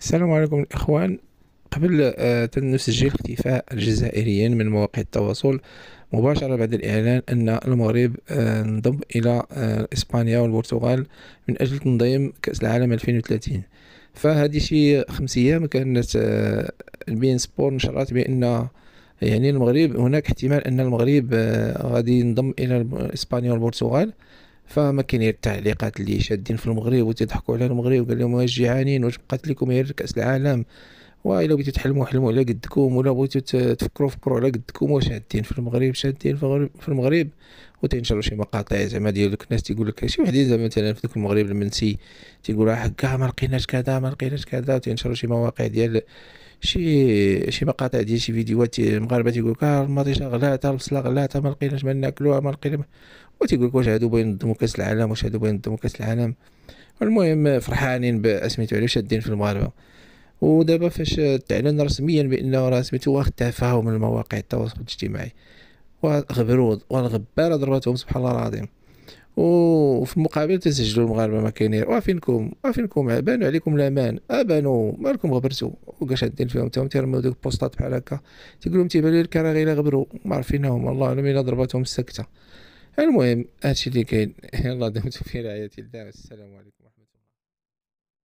السلام عليكم الإخوان قبل آه، تنسجل اختفاء الجزائريين من مواقع التواصل مباشرة بعد الإعلان أن المغرب آه، انضم إلى آه، إسبانيا والبرتغال من أجل تنظيم كأس العالم 2030 فهذه شي خمس أيام كانت بين سبور نشرت بأن يعني المغرب هناك احتمال أن المغرب غادي ينضم إلى إسبانيا والبرتغال فما كاين غير التعليقات اللي شادين في المغرب وتضحكوا على المغرب وقال لهم واش جيعانين واش بقات لكم غير كاس العالم وإلا بغيتو تحلموا حلموا على قدكم ولا بغيتو تفكروا فكروا على قدكم واش شادين في المغرب شادين في المغرب وتنشروا شي مقاطع زعما ديال الناس تيقول لك شي وحدين زعما مثلا في دوك المغرب المنسي تيقول حكا آه، ما لقيناش كذا ما لقيناش كذا وتنشروا شي مواقع ديال شي شي مقاطع ديال شي فيديوهات مغاربه تيقول لك آه، المطيشه غلاته البصله غلاته ما لقيناش ما ناكلوها ما لقينا وتيقول لك واش هادو بغيو ينظموا كاس العالم واش هادو بغيو ينظموا كاس العالم المهم فرحانين باسميتو علاش شادين في المغاربه ودابا فاش تعلن رسميا بانه راه سميتو تفاهم من مواقع التواصل الاجتماعي وغبرود والغباره ضربتهم سبحان الله العظيم وفي المقابل تسجلوا المغاربه ما كاينين وافينكم وافينكم عبانوا عليكم الامان ابانوا مالكم غبرتوا وكاش هادين فيهم تاهم تيرموا دوك بوستات بحال هكا تيقولوا لهم تيبان لي الكرا غير غبروا ما عارفينهم والله اعلم الا ضربتهم السكته المهم هادشي اللي كاين يلاه دمتم في رعايه الله والسلام عليكم ورحمه